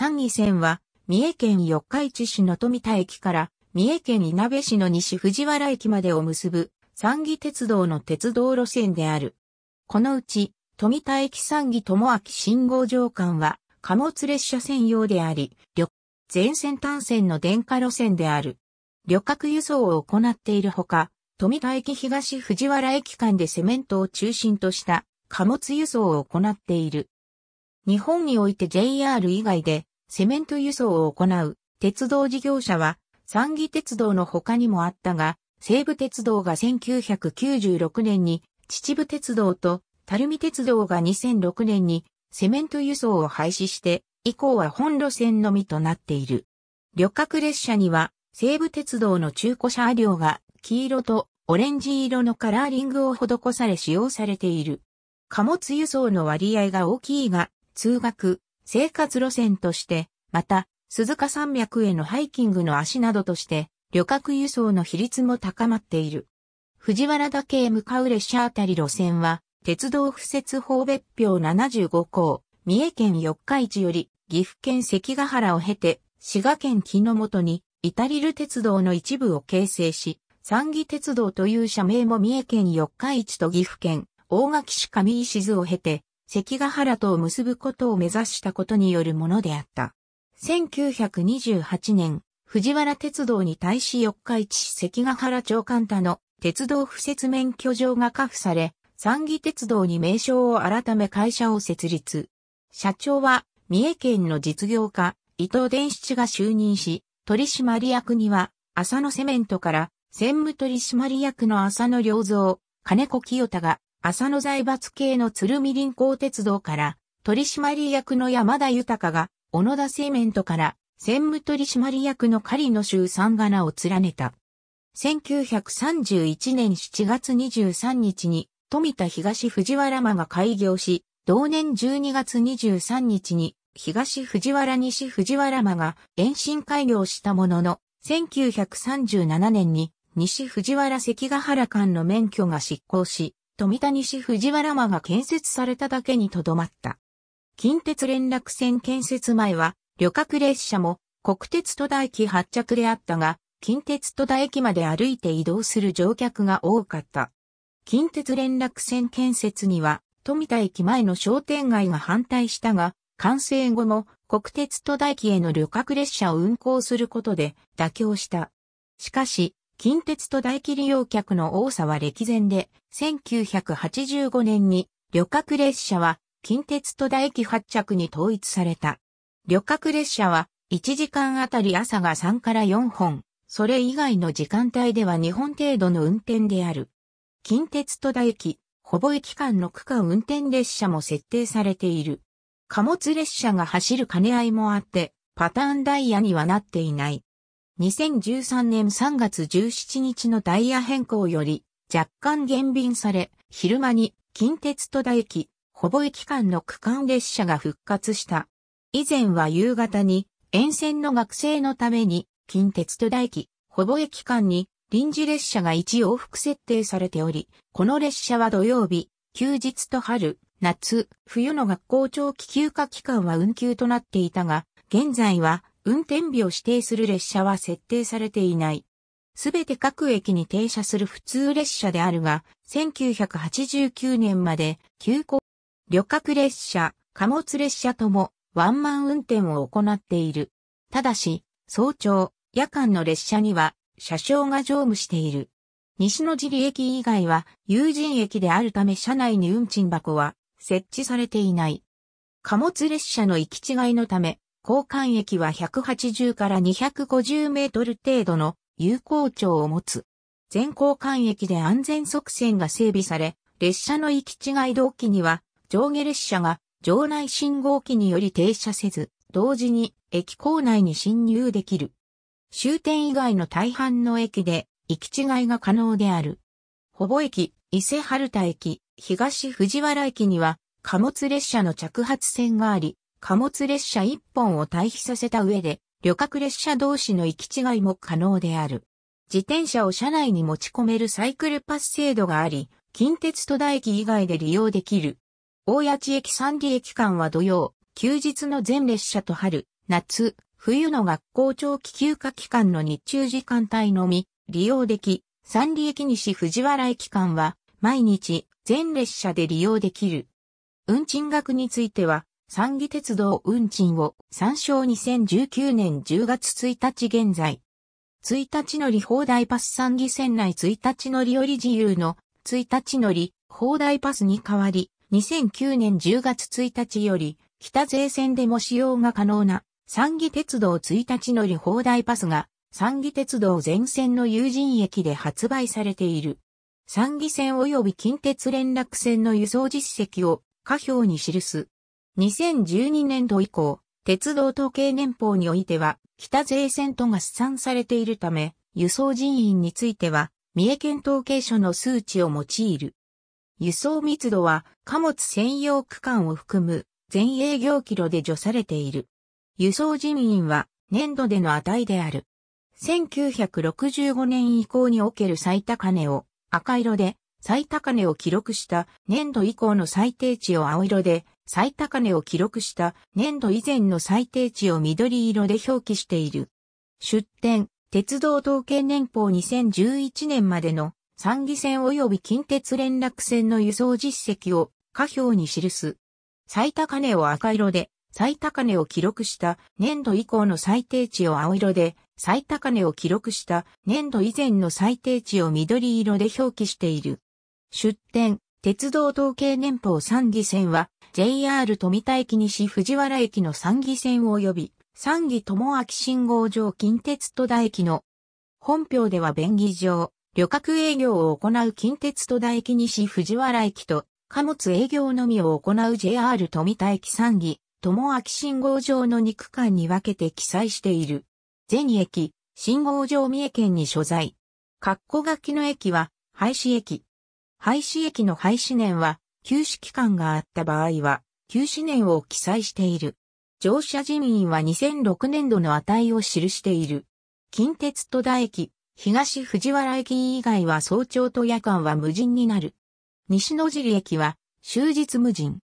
3義線は、三重県四日市市の富田駅から三重県稲部市の西藤原駅までを結ぶ三義鉄道の鉄道路線である。このうち富田駅三義智明信号場間は貨物列車専用であり、旅全線単線の電化路線である。旅客輸送を行っているほか、富田駅東藤原駅間でセメントを中心とした貨物輸送を行っている。日本において JR 以外でセメント輸送を行う鉄道事業者は、三義鉄道の他にもあったが、西武鉄道が1996年に、秩父鉄道と、垂水鉄道が2006年に、セメント輸送を廃止して、以降は本路線のみとなっている。旅客列車には、西武鉄道の中古車両が、黄色とオレンジ色のカラーリングを施され使用されている。貨物輸送の割合が大きいが、通学、生活路線として、また、鈴鹿山脈へのハイキングの足などとして、旅客輸送の比率も高まっている。藤原岳へ向かう列車あたり路線は、鉄道敷設法別表75項、三重県四日市より、岐阜県関ヶ原を経て、滋賀県木の本に、イタリル鉄道の一部を形成し、三義鉄道という社名も三重県四日市と岐阜県、大垣市上石津を経て、関ヶ原とを結ぶことを目指したことによるものであった。1928年、藤原鉄道に対し四日市関ヶ原長官他の鉄道不設免許状が下付され、三義鉄道に名称を改め会社を設立。社長は三重県の実業家、伊藤伝七が就任し、取締役には浅野セメントから専務取締役の浅野良造、金子清太が、浅野財閥系の鶴見臨港鉄道から、取締役の山田豊が、小野田製麺とから、専務取締役の狩野衆三が名を連ねた。1931年7月23日に、富田東藤原間が開業し、同年12月23日に、東藤原西藤原間が延伸開業したものの、1937年に西藤原関ヶ原間の免許が執行し、富田西藤原間が建設されただけにとどまった。近鉄連絡線建設前は、旅客列車も国鉄戸田駅発着であったが、近鉄戸田駅まで歩いて移動する乗客が多かった。近鉄連絡線建設には、富田駅前の商店街が反対したが、完成後も国鉄戸田駅への旅客列車を運行することで妥協した。しかし、近鉄と大切利用客の多さは歴然で、1985年に旅客列車は近鉄と大気発着に統一された。旅客列車は1時間あたり朝が3から4本、それ以外の時間帯では2本程度の運転である。近鉄と大駅、ほぼ駅間の区間運転列車も設定されている。貨物列車が走る兼ね合いもあって、パターンダイヤにはなっていない。2013年3月17日のダイヤ変更より若干減便され、昼間に近鉄戸田駅、ほぼ駅間の区間列車が復活した。以前は夕方に沿線の学生のために近鉄戸田駅、ほぼ駅間に臨時列車が1往復設定されており、この列車は土曜日、休日と春、夏、冬の学校長期休暇期間は運休となっていたが、現在は運転日を指定する列車は設定されていない。すべて各駅に停車する普通列車であるが、1989年まで急行、旅客列車、貨物列車ともワンマン運転を行っている。ただし、早朝、夜間の列車には車掌が乗務している。西地尻駅以外は有人駅であるため車内に運賃箱は設置されていない。貨物列車の行き違いのため、交換液は180から250メートル程度の有効長を持つ。全交換駅で安全側線が整備され、列車の行き違い同期には上下列車が場内信号機により停車せず、同時に駅構内に進入できる。終点以外の大半の駅で行き違いが可能である。ほぼ駅、伊勢春田駅、東藤原駅には貨物列車の着発線があり、貨物列車1本を対比させた上で、旅客列車同士の行き違いも可能である。自転車を車内に持ち込めるサイクルパス制度があり、近鉄戸田駅以外で利用できる。大谷地駅三里駅間は土曜、休日の全列車と春、夏、冬の学校長期休暇期間の日中時間帯のみ、利用でき、三里駅西藤原駅間は、毎日、全列車で利用できる。運賃額については、三義鉄道運賃を参照2019年10月1日現在。1日乗り放題パス三義線内1日乗りより自由の1日乗り放題パスに代わり、2009年10月1日より北税線でも使用が可能な三義鉄道1日乗り放題パスが三義鉄道全線の有人駅で発売されている。三義線及び近鉄連絡線の輸送実績を下表に記す。2012年度以降、鉄道統計年報においては、北税線とが試算されているため、輸送人員については、三重県統計所の数値を用いる。輸送密度は貨物専用区間を含む全営業キロで除されている。輸送人員は年度での値である。1965年以降における最高値を赤色で、最高値を記録した年度以降の最低値を青色で、最高値を記録した年度以前の最低値を緑色で表記している。出展、鉄道統計年報2011年までの参議線及び近鉄連絡線の輸送実績を下表に記す。最高値を赤色で、最高値を記録した年度以降の最低値を青色で、最高値を記録した年度以前の最低値を緑色で表記している。出展、鉄道統計年報参議線は JR 富田駅西藤原駅の三義線及び三義智明信号場近鉄戸田駅の本票では便宜上、旅客営業を行う近鉄戸田駅西藤原駅と貨物営業のみを行う JR 富田駅三義智明信号場の2区間に分けて記載している。全駅、信号場三重県に所在。括弧書きの駅は、廃止駅。廃止駅の廃止年は、休止期間があった場合は、休止年を記載している。乗車人員は2006年度の値を記している。近鉄戸田駅、東藤原駅以外は早朝と夜間は無人になる。西野尻駅は終日無人。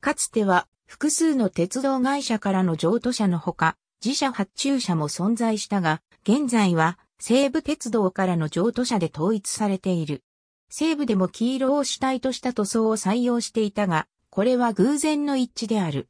かつては複数の鉄道会社からの譲渡車のほか、自社発注車も存在したが、現在は西武鉄道からの譲渡車で統一されている。西部でも黄色を主体とした塗装を採用していたが、これは偶然の一致である。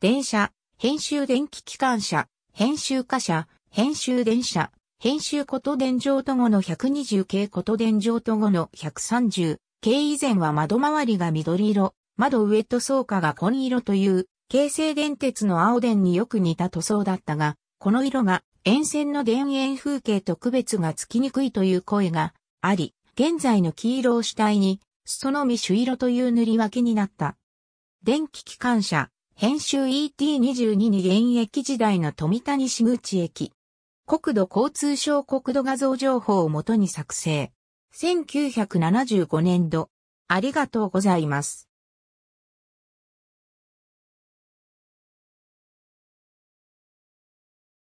電車、編集電気機関車、編集貨車、編集電車、編集こと電上と後の120系こと電上と後の130系以前は窓周りが緑色、窓上と倉下が紺色という、京成電鉄の青電によく似た塗装だったが、この色が沿線の田園風景と区別がつきにくいという声があり、現在の黄色を主体に、裾のみ朱色という塗り分けになった。電気機関車、編集 ET22 に現役時代の富谷市口駅。国土交通省国土画像情報をもとに作成。1975年度。ありがとうございます。